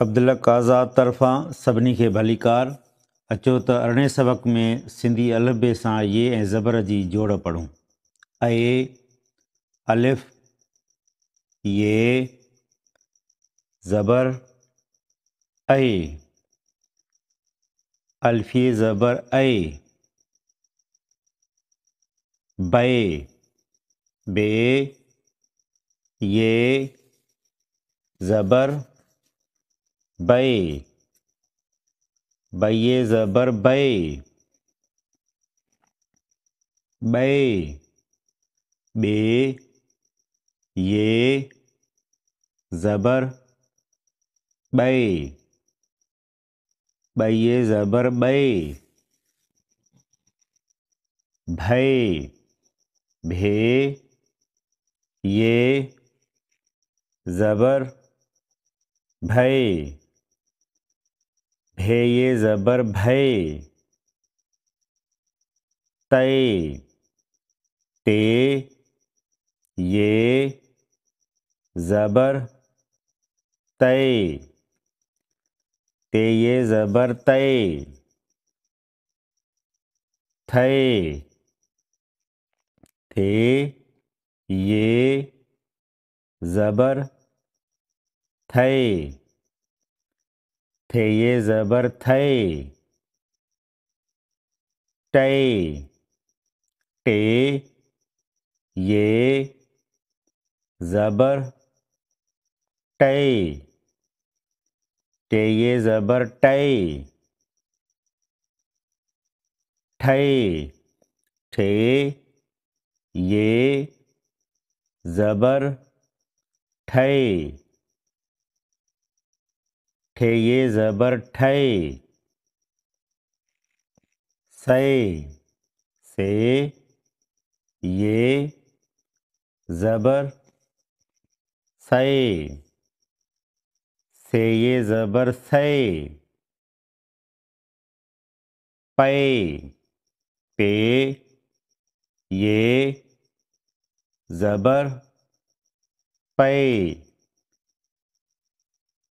अब्दुल काज़ा तरफ़ा सभी के भली अचो त अरड़े सबक़ में सिंधी अलबे से ये ए ज़बर की जोड़ पढ़ू ए अलिफ ये ज़बर ए अल्फ़ी ज़बर ए बे बे ये ज़बर बे बे ज़बर बे बे बे ये ज़बर बे बे ज़बर बे भय भे ये ज़बर भय ये ज़बर भय तय ते ये ज़बर तय ते ये ज़बर तय थे थे ये ज़बर थे थे ये जबर थे टय टे ये जबर टय टे ये जबर टय ठय ठे ये जबर ठे ठे ये ज़बर ठय से से ये ज़बर से से ये ज़बर से पे पे ये ज़बर पे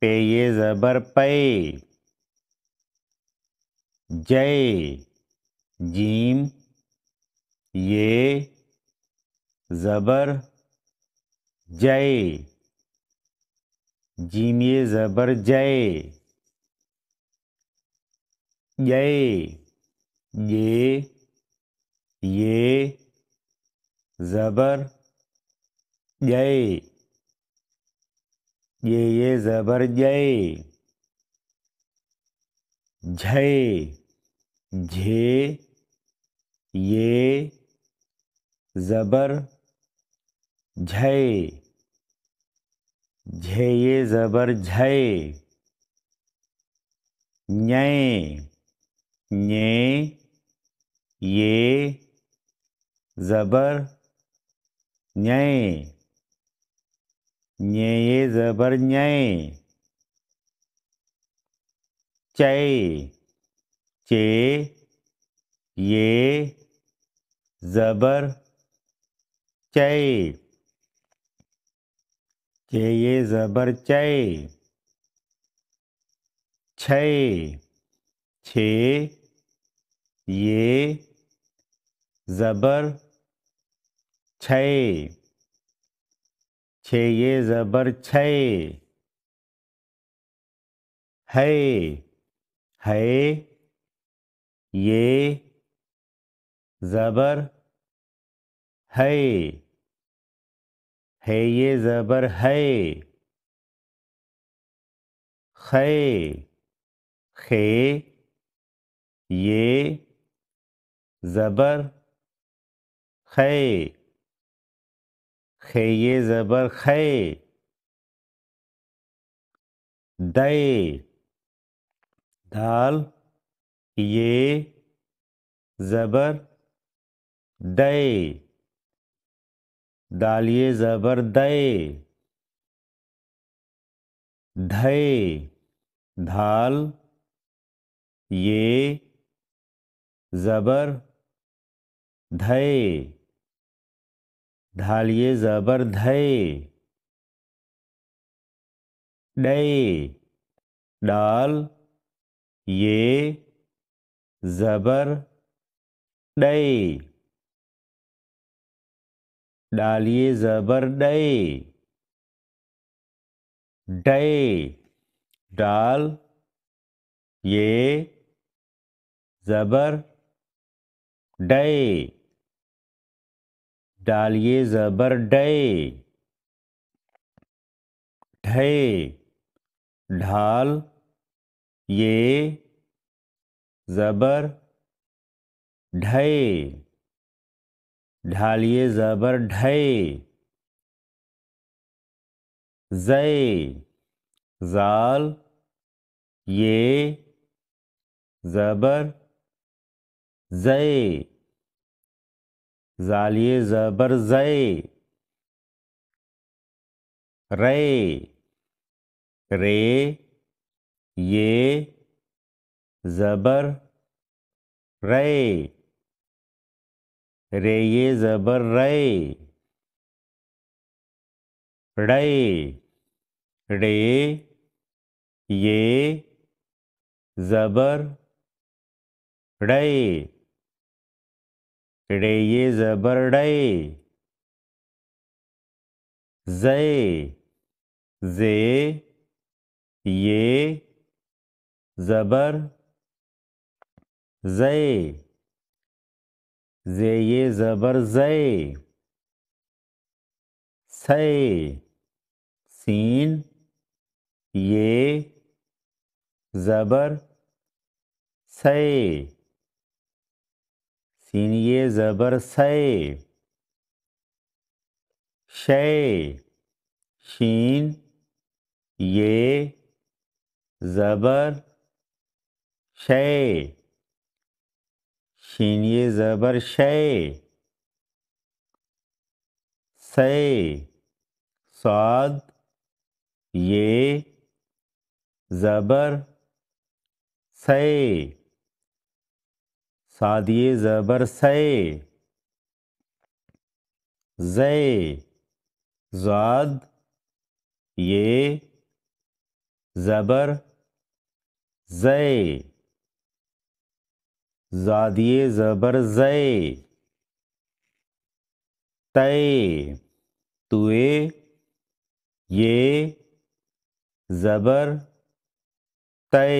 पे ये ज़बर पे जय जीम ये ज़बर जय जीम ये ज़बर जय जय ये ये ज़बर जय ये ये ज़बर जय झय झे ये ज़बर झय झे ये ज़बर झय ञे ये ज़बर ञे ज्ञे जबर ज्ञय चय चे ये जबर चय चे ये जबर चय छय छे ये ज़बर छः छे ये ज़बर छे है है ये ज़बर है है ये ज़बर है खे खे ये ज़बर खे खे ज़बर खे दे दाल ये ज़बर दे दाल ये ज़बर दे धे धाल ये ज़बर धे ढालिए ज़बर धय डे डाल ये ज़बर डे डालिए ज़बर डे डे डाल ये ज़बर डे डालिए ज़बर डे ढे ढाल ये ज़बर ढे ढालिए ज़बर ढे जय जाल ये ज़बर जय زالیه زبر زی ری ری یه زبر ری ری زبر ری ری ری ये जबर ड़े डे ये जबरडे जै जे ये जबर ज़े जबर जै सै सीन ये जबर सै सीन ये ज़बर सय शय शीन ये ज़बर शय शीन ये ज़बर शय सय स्वाद ये ज़बर सय सादिए ज़बर सै जय जाद ये ज़बर जय जादिए ज़बर जय तय तुए ये ज़बर तय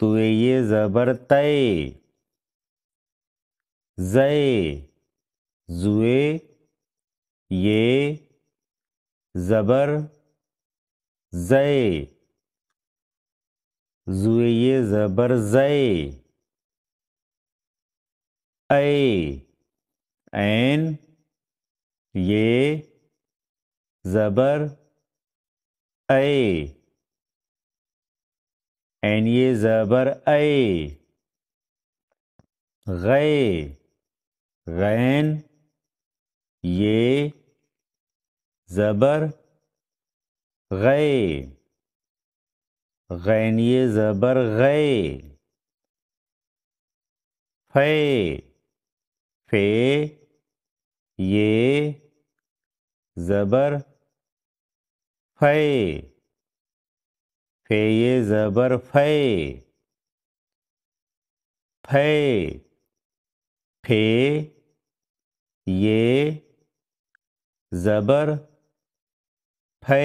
तो ये ज़बर तय जय जुए ये ज़बर जय जुए ये ज़बर जय ए एन ये ज़बर ऐ एन ये ज़बर ए गए गैन ये ज़बर गए गैन ये ज़बर गए फे फे ये ज़बर फे फ़े ज़बर फ़े फे फे ये ज़बर फे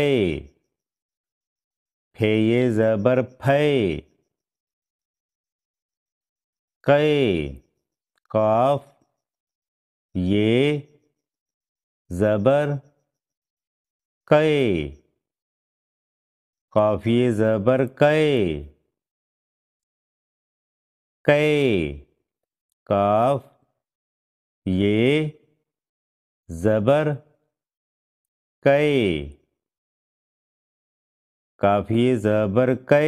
फे ये ज़बर फे कै कफ ये ज़बर कै काफी ज़बर कै कै काफ ये ज़बर कै काफी ज़बर कै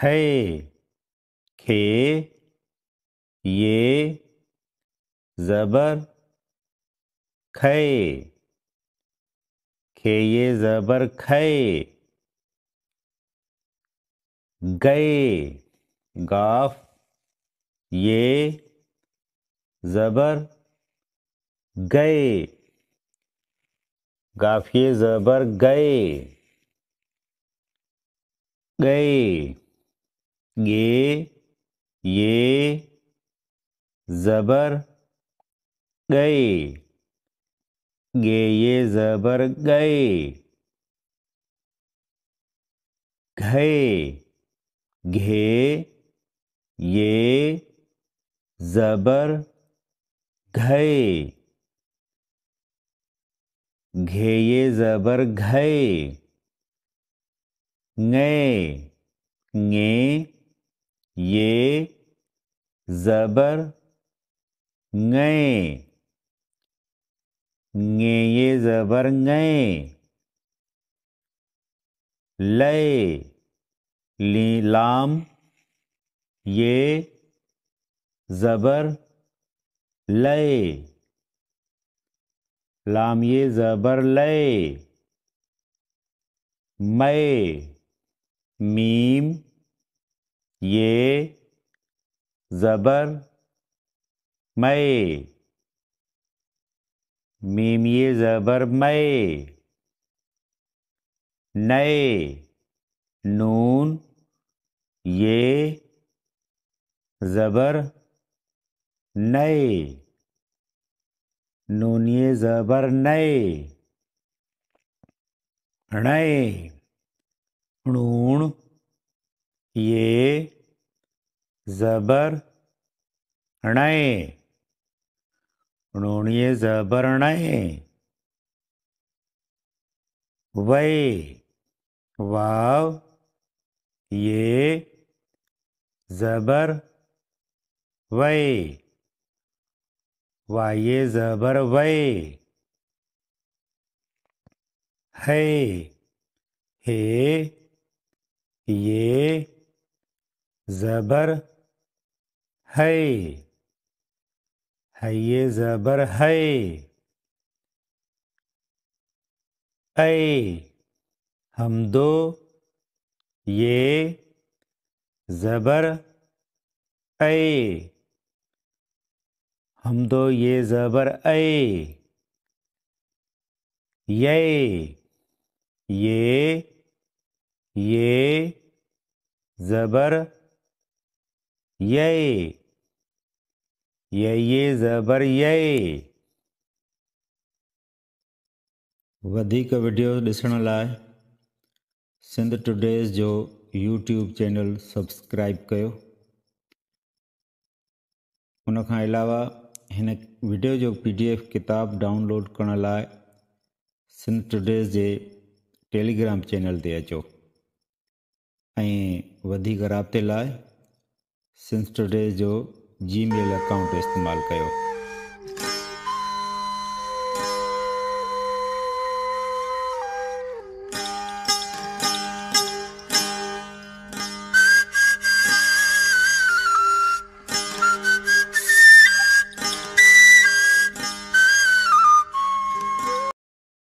खे खे ये ज़बर खे खे ये ज़बर खे गए गाफ ये ज़बर गए गाफ ये ज़बर गए गए गे ये ज़बर गए गे ये ज़बर गए घे घे ये ज़बर घे घे ये ज़बर घे गे गे ये ज़बर गए ये जबर गए लय लाम ये जबर लय लाम ये जबर लय मय मीम ये जबर मय मेमिए ज़बर मय नए नून ये ज़बर नए नूनिये ज़बर नए णय णूण ये ज़बर णय णोणिये जबरणये वै वाव ये जबर वै वाये जबर वै है हे ये जबर है है ये ज़बर है ऐ हम दो ये ज़बर ऐ हम दो ये ज़बर ए ये ये ये ज़बर ये ये ज़बर ये वधीक वीडियो ॾिसण लाइ सिंध टुडेज़ जो यूट्यूब चैनल सब्सक्राइब कयो उन खां अलावा हिन वीडियो जो पी डी एफ किताबु डाउनलोड करण लाइ सिंध टुडेज़ जे टेलीग्राम चैनल ते अचो ऐं वधीक राब्ते लाइ सिंध टुडे जो जीमेल अकाउंट इस्तेमालु कयो